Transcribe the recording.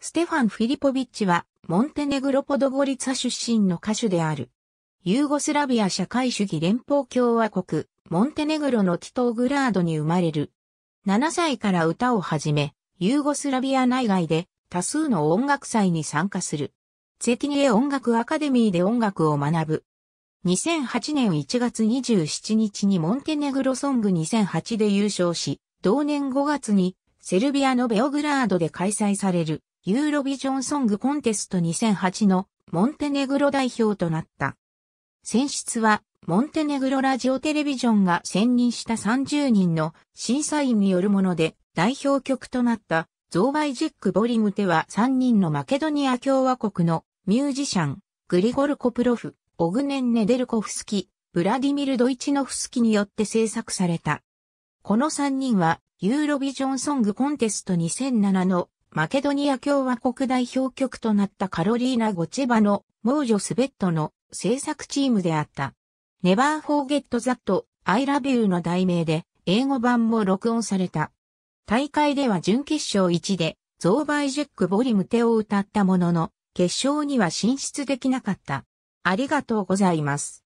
ステファン・フィリポビッチは、モンテネグロポドゴリツァ出身の歌手である。ユーゴスラビア社会主義連邦共和国、モンテネグロのティトーグラードに生まれる。7歳から歌を始め、ユーゴスラビア内外で多数の音楽祭に参加する。セキティニエ音楽アカデミーで音楽を学ぶ。2008年1月27日にモンテネグロソング2008で優勝し、同年5月にセルビアのベオグラードで開催されるユーロビジョンソングコンテスト2008のモンテネグロ代表となった。選出は、モンテネグロラジオテレビジョンが選任した30人の審査員によるもので、代表曲となった、ゾーバイジック・ボリムテは3人のマケドニア共和国のミュージシャン、グリゴル・コプロフ、オグネン・ネデルコフスキ、ブラディミル・ドイチノフスキによって制作された。この3人は、ユーロビジョンソングコンテスト2007のマケドニア共和国代表局となったカロリーナ・ゴチバのモージョ・スベットの制作チームであった。Never Forget That I Love You の題名で英語版も録音された。大会では準決勝1でゾーバイジェック・ボリムテを歌ったものの決勝には進出できなかった。ありがとうございます。